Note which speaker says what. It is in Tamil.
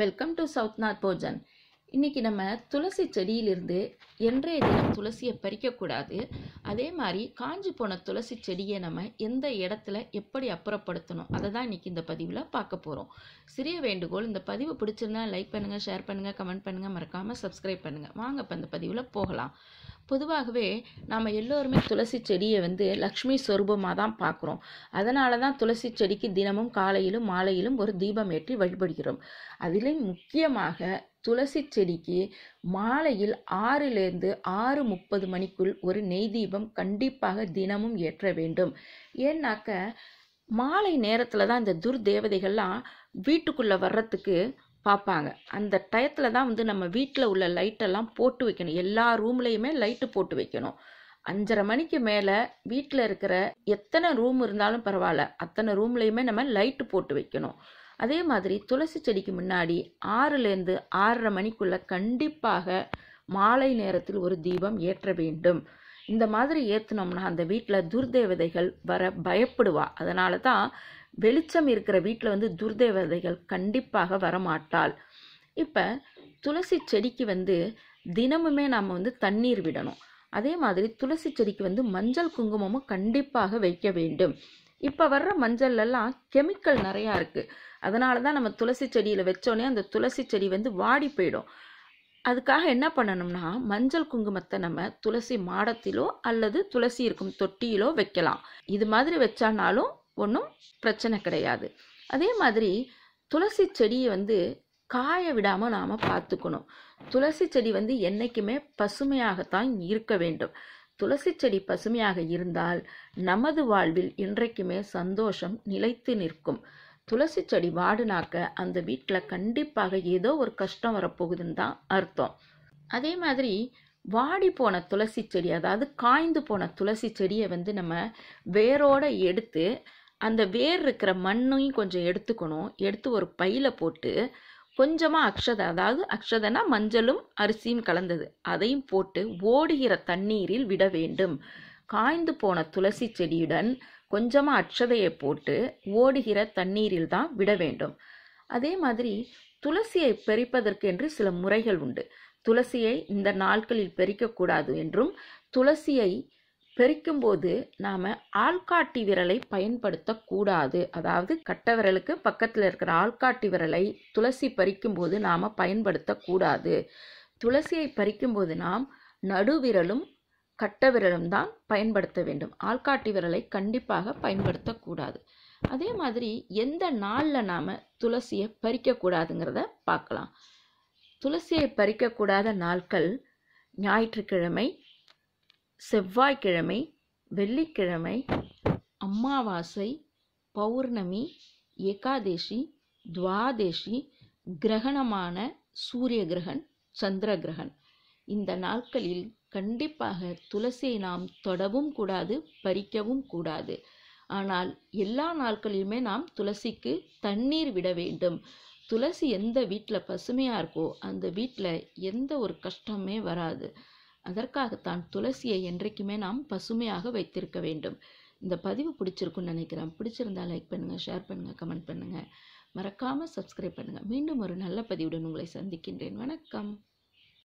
Speaker 1: வெல்கம் டு சவுத்நாத் போஜன் இன்றைக்கி நம்ம துளசி செடியிலிருந்து என்றைய தினம் துளசியை பறிக்கக்கூடாது அதே மாதிரி காஞ்சி போன துளசி செடியை நம்ம எந்த இடத்துல எப்படி அப்புறப்படுத்தணும் அதை தான் இன்றைக்கி இந்த பதிவில் பார்க்க போகிறோம் சிறிய வேண்டுகோள் இந்த பதிவு பிடிச்சிருந்தா லைக் பண்ணுங்கள் ஷேர் பண்ணுங்கள் கமெண்ட் பண்ணுங்கள் மறக்காமல் சப்ஸ்கிரைப் பண்ணுங்கள் வாங்க இப்போ இந்த பதிவில் போகலாம் பொதுவாகவே நாம் எல்லோருமே துளசி செடியை வந்து லக்ஷ்மி ஸ்வரூபமாக தான் பார்க்குறோம் அதனால தான் துளசி செடிக்கு தினமும் காலையிலும் மாலையிலும் ஒரு தீபம் ஏற்றி வழிபடுகிறோம் அதிலே முக்கியமாக துளசி செடிக்கு மாலையில் ஆறிலிருந்து ஆறு முப்பது மணிக்குள் ஒரு நெய் தீபம் கண்டிப்பாக தினமும் ஏற்ற வேண்டும் ஏன்னாக்க மாலை நேரத்தில் தான் இந்த துர்தேவதைகள்லாம் வீட்டுக்குள்ளே வர்றதுக்கு பார்ப்பாங்க அந்த டயத்தில் தான் வந்து நம்ம வீட்டில் உள்ள லைட்டெல்லாம் போட்டு வைக்கணும் எல்லா ரூம்லேயுமே லைட்டு போட்டு வைக்கணும் அஞ்சரை மணிக்கு மேலே வீட்டில் இருக்கிற எத்தனை ரூம் இருந்தாலும் பரவாயில்ல அத்தனை ரூம்லேயுமே நம்ம லைட்டு போட்டு வைக்கணும் அதே மாதிரி துளசி செடிக்கு முன்னாடி ஆறுலேருந்து ஆறரை மணிக்குள்ளே கண்டிப்பாக மாலை நேரத்தில் ஒரு தீபம் ஏற்ற வேண்டும் இந்த மாதிரி ஏற்றுனோம்னா அந்த வீட்டில் துர்தேவதைகள் வர பயப்படுவா அதனால தான் வெளிச்சம் இருக்கிற வீட்டில் வந்து துர்தேவதைகள் கண்டிப்பாக வரமாட்டாள் இப்போ துளசி செடிக்கு வந்து தினமுமே நாம் வந்து தண்ணீர் விடணும் அதே மாதிரி துளசி செடிக்கு வந்து மஞ்சள் குங்குமமும் கண்டிப்பாக வைக்க வேண்டும் இப்போ வர்ற மஞ்சள்லாம் கெமிக்கல் நிறையா இருக்குது அதனால தான் நம்ம துளசி செடியில் வச்சோன்னே அந்த துளசி செடி வந்து வாடி போயிடும் அதுக்காக என்ன பண்ணணும்னா மஞ்சள் குங்குமத்தை நம்ம துளசி மாடத்திலோ அல்லது துளசி இருக்கும் தொட்டியிலோ வைக்கலாம் இது மாதிரி வச்சானாலும் ஒன்றும் பிரச்சனை கிடையாது அதே மாதிரி துளசி செடியை வந்து காய விடாமல் நாம் பார்த்துக்கணும் துளசி செடி வந்து என்றைக்குமே பசுமையாகத்தான் இருக்க வேண்டும் துளசி செடி பசுமையாக இருந்தால் நமது வாழ்வில் இன்றைக்குமே சந்தோஷம் நிலைத்து நிற்கும் துளசி செடி வாடுனாக்க அந்த வீட்டில் கண்டிப்பாக ஏதோ ஒரு கஷ்டம் வரப்போகுதுன்னு தான் அர்த்தம் அதே மாதிரி வாடி போன துளசி செடி அதாவது காய்ந்து போன துளசி செடியை வந்து நம்ம வேரோடு எடுத்து அந்த வேர் இருக்கிற மண்ணையும் கொஞ்சம் எடுத்துக்கணும் எடுத்து ஒரு பையில் போட்டு கொஞ்சமாக அக்ஷத அதாவது அக்ஷதனா மஞ்சளும் அரிசியும் கலந்தது அதையும் போட்டு ஓடுகிற தண்ணீரில் விட வேண்டும் காய்ந்து போன துளசி செடியுடன் கொஞ்சமாக அச்சதையை போட்டு ஓடுகிற தண்ணீரில் தான் விட வேண்டும் அதே மாதிரி துளசியை பெரிப்பதற்கு என்று சில முறைகள் உண்டு துளசியை இந்த நாட்களில் பெரிக்கக்கூடாது என்றும் துளசியை பெரிக்கும்போது நாம் ஆள்காட்டி விரலை பயன்படுத்தக்கூடாது அதாவது கட்ட விரலுக்கு பக்கத்தில் இருக்கிற ஆள்காட்டி விரலை துளசி பறிக்கும்போது நாம் பயன்படுத்தக்கூடாது துளசியை பறிக்கும்போது நாம் நடுவிரலும் கட்ட விரலும் தான் பயன்படுத்த வேண்டும் ஆள்காட்டி விரலை கண்டிப்பாக பயன்படுத்தக்கூடாது அதே மாதிரி எந்த நாளில் நாம் துளசியை பறிக்கக்கூடாதுங்கிறத பார்க்கலாம் துளசியை பறிக்கக்கூடாத நாட்கள் ஞாயிற்றுக்கிழமை செவ்வாய்க்கிழமை வெள்ளிக்கிழமை அம்மாவாசை பௌர்ணமி ஏகாதேசி துவாதேசி கிரகணமான சூரிய கிரகன் சந்திர கிரகன் இந்த நாட்களில் கண்டிப்பாக துளசியை நாம் தொடவும் கூடாது பறிக்கவும் கூடாது ஆனால் எல்லா நாட்களிலுமே நாம் துளசிக்கு தண்ணீர் விட வேண்டும் துளசி எந்த வீட்டில் பசுமையாக இருக்கோ அந்த வீட்டில் எந்த ஒரு கஷ்டமே வராது அதற்காகத்தான் துளசியை என்றைக்குமே நாம் பசுமையாக வைத்திருக்க வேண்டும் இந்த பதிவு பிடிச்சிருக்குன்னு நினைக்கிறேன் பிடிச்சிருந்தா லைக் பண்ணுங்கள் ஷேர் பண்ணுங்கள் கமெண்ட் பண்ணுங்கள் மறக்காமல் சப்ஸ்கிரைப் பண்ணுங்கள் மீண்டும் ஒரு நல்ல பதிவுடன் உங்களை சந்திக்கின்றேன் வணக்கம்